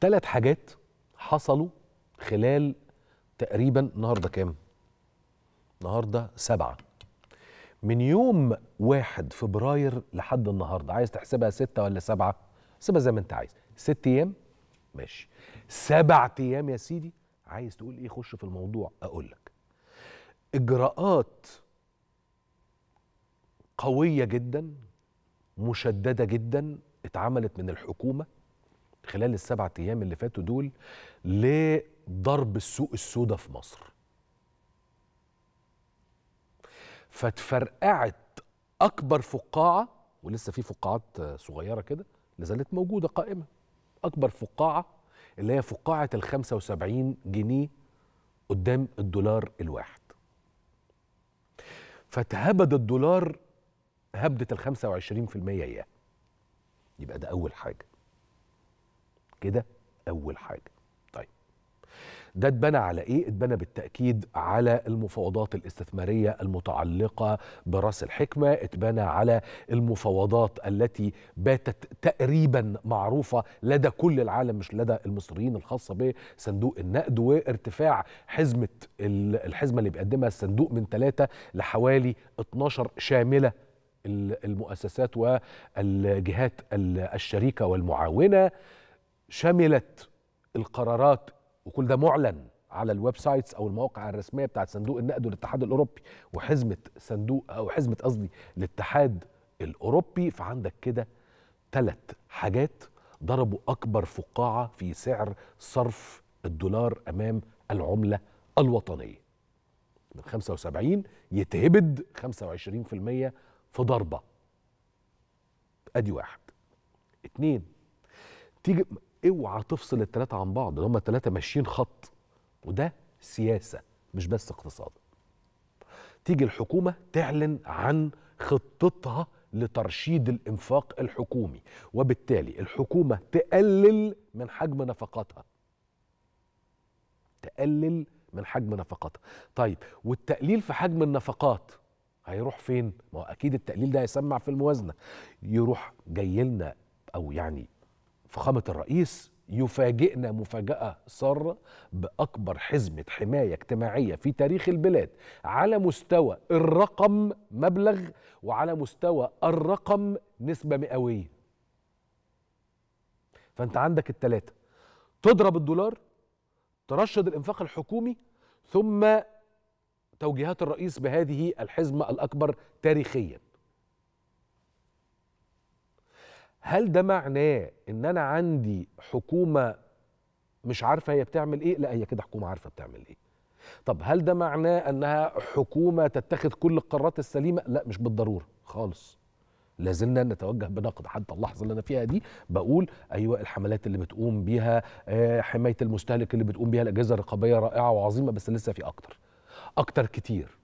ثلاث حاجات حصلوا خلال تقريبا النهارده كام؟ النهارده سبعه من يوم واحد فبراير لحد النهارده عايز تحسبها ستة ولا سبعة سيبها زي ما انت عايز ست ايام ماشي سبعة ايام يا سيدي عايز تقول ايه خش في الموضوع اقول لك اجراءات قوية جدا مشددة جدا اتعملت من الحكومة خلال السبع أيام اللي فاتوا دول لضرب السوق السوداء في مصر فاتفرقعت أكبر فقاعة ولسه في فقاعات صغيرة كده لازالت موجودة قائمة أكبر فقاعة اللي هي فقاعة ال 75 جنيه قدام الدولار الواحد فتهبد الدولار هبدة ال 25% إياه يبقى ده أول حاجة كده اول حاجه طيب ده اتبنى على ايه اتبنى بالتاكيد على المفاوضات الاستثماريه المتعلقه براس الحكمه اتبنى على المفاوضات التي باتت تقريبا معروفه لدى كل العالم مش لدى المصريين الخاصه بصندوق النقد وارتفاع حزمه الحزمه اللي بيقدمها الصندوق من ثلاثه لحوالي 12 شامله المؤسسات والجهات الشريكه والمعاونه شملت القرارات وكل ده معلن على الويب سايتس او المواقع الرسميه بتاعت صندوق النقد والاتحاد الاوروبي وحزمه صندوق او حزمه قصدي الاتحاد الاوروبي فعندك كده ثلاث حاجات ضربوا اكبر فقاعه في سعر صرف الدولار امام العمله الوطنيه من 75 يتهبد 25% في ضربه ادي واحد اتنين تيجي اوعى تفصل الثلاثه عن بعض هم الثلاثه ماشيين خط وده سياسه مش بس اقتصاد تيجي الحكومه تعلن عن خطتها لترشيد الانفاق الحكومي وبالتالي الحكومه تقلل من حجم نفقاتها تقلل من حجم نفقاتها طيب والتقليل في حجم النفقات هيروح فين ما هو اكيد التقليل ده هيسمع في الموازنه يروح جاي لنا او يعني فخامة الرئيس يفاجئنا مفاجأة سارة بأكبر حزمة حماية اجتماعية في تاريخ البلاد على مستوى الرقم مبلغ وعلى مستوى الرقم نسبة مئوية فأنت عندك التلاتة تضرب الدولار ترشد الإنفاق الحكومي ثم توجيهات الرئيس بهذه الحزمة الأكبر تاريخياً هل ده معناه ان انا عندي حكومه مش عارفه هي بتعمل ايه لا هي كده حكومه عارفه بتعمل ايه طب هل ده معناه انها حكومه تتخذ كل القرارات السليمه لا مش بالضروره خالص لازلنا نتوجه بنقد حتى اللحظه اللي انا فيها دي بقول ايوه الحملات اللي بتقوم بيها آه، حمايه المستهلك اللي بتقوم بيها الاجهزه الرقابيه رائعه وعظيمه بس لسه في اكتر اكتر كتير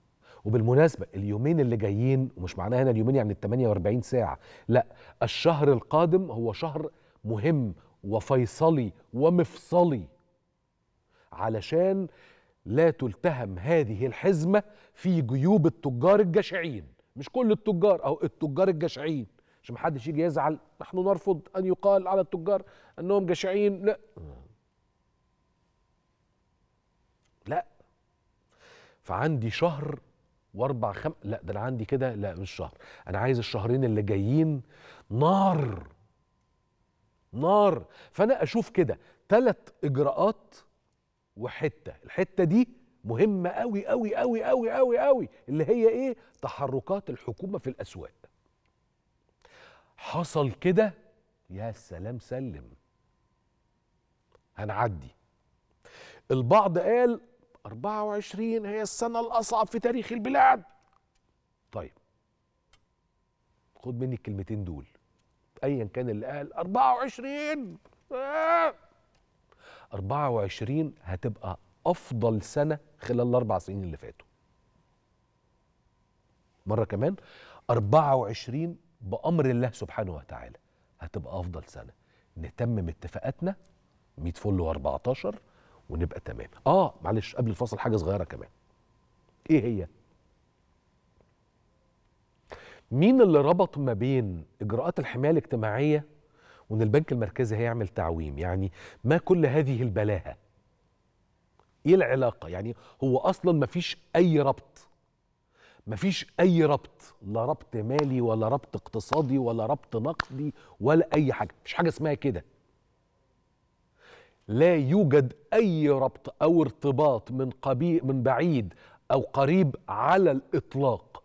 وبالمناسبه اليومين اللي جايين ومش معناها هنا اليومين يعني ال 48 ساعه لا الشهر القادم هو شهر مهم وفيصلي ومفصلي علشان لا تلتهم هذه الحزمه في جيوب التجار الجشعين مش كل التجار او التجار الجشعين عشان محدش يجي يزعل نحن نرفض ان يقال على التجار انهم جشعين لا لا فعندي شهر واربع خم لا ده انا عندي كده لا مش شهر انا عايز الشهرين اللي جايين نار نار فانا اشوف كده ثلاث اجراءات وحته الحته دي مهمه قوي قوي قوي قوي قوي قوي اللي هي ايه تحركات الحكومه في الاسواق حصل كده يا سلام سلم هنعدي البعض قال 24 هي السنة الأصعب في تاريخ البلاد طيب خد مني الكلمتين دول أيا كان اللي قال 24 24 آه. هتبقى أفضل سنة خلال الأربع سنين اللي فاتوا مرة كمان 24 بأمر الله سبحانه وتعالى هتبقى أفضل سنة نتمم اتفاقاتنا 100 فل و14 ونبقى تمام اه معلش قبل الفاصل حاجه صغيره كمان ايه هي مين اللي ربط ما بين اجراءات الحمايه الاجتماعيه وان البنك المركزي هيعمل تعويم يعني ما كل هذه البلاهه ايه العلاقه يعني هو اصلا ما فيش اي ربط ما فيش اي ربط لا ربط مالي ولا ربط اقتصادي ولا ربط نقدي ولا اي حاجه مش حاجه اسمها كده لا يوجد أي ربط أو ارتباط من, قبيل من بعيد أو قريب على الإطلاق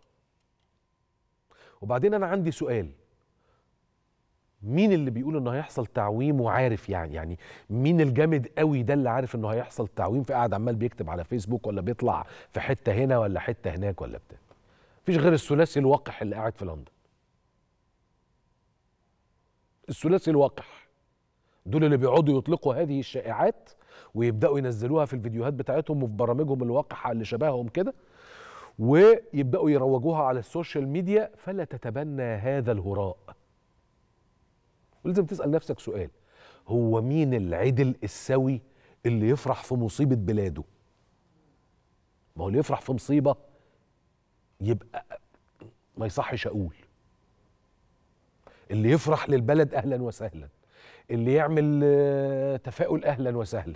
وبعدين أنا عندي سؤال مين اللي بيقول انه هيحصل تعويم وعارف يعني يعني مين الجامد قوي ده اللي عارف انه هيحصل تعويم فقاعد عمال بيكتب على فيسبوك ولا بيطلع في حته هنا ولا حته هناك ولا بتاع مفيش غير الثلاثي الوقح اللي قاعد في لندن الثلاثي الوقح دول اللي بيقعدوا يطلقوا هذه الشائعات ويبداوا ينزلوها في الفيديوهات بتاعتهم وفي برامجهم الواقحه اللي شبههم كده ويبداوا يروجوها على السوشيال ميديا فلا تتبنى هذا الهراء ولازم تسال نفسك سؤال هو مين العدل السوي اللي يفرح في مصيبه بلاده ما هو اللي يفرح في مصيبه يبقى ما يصحش اقول اللي يفرح للبلد اهلا وسهلا اللي يعمل آه، تفاؤل اهلا وسهلا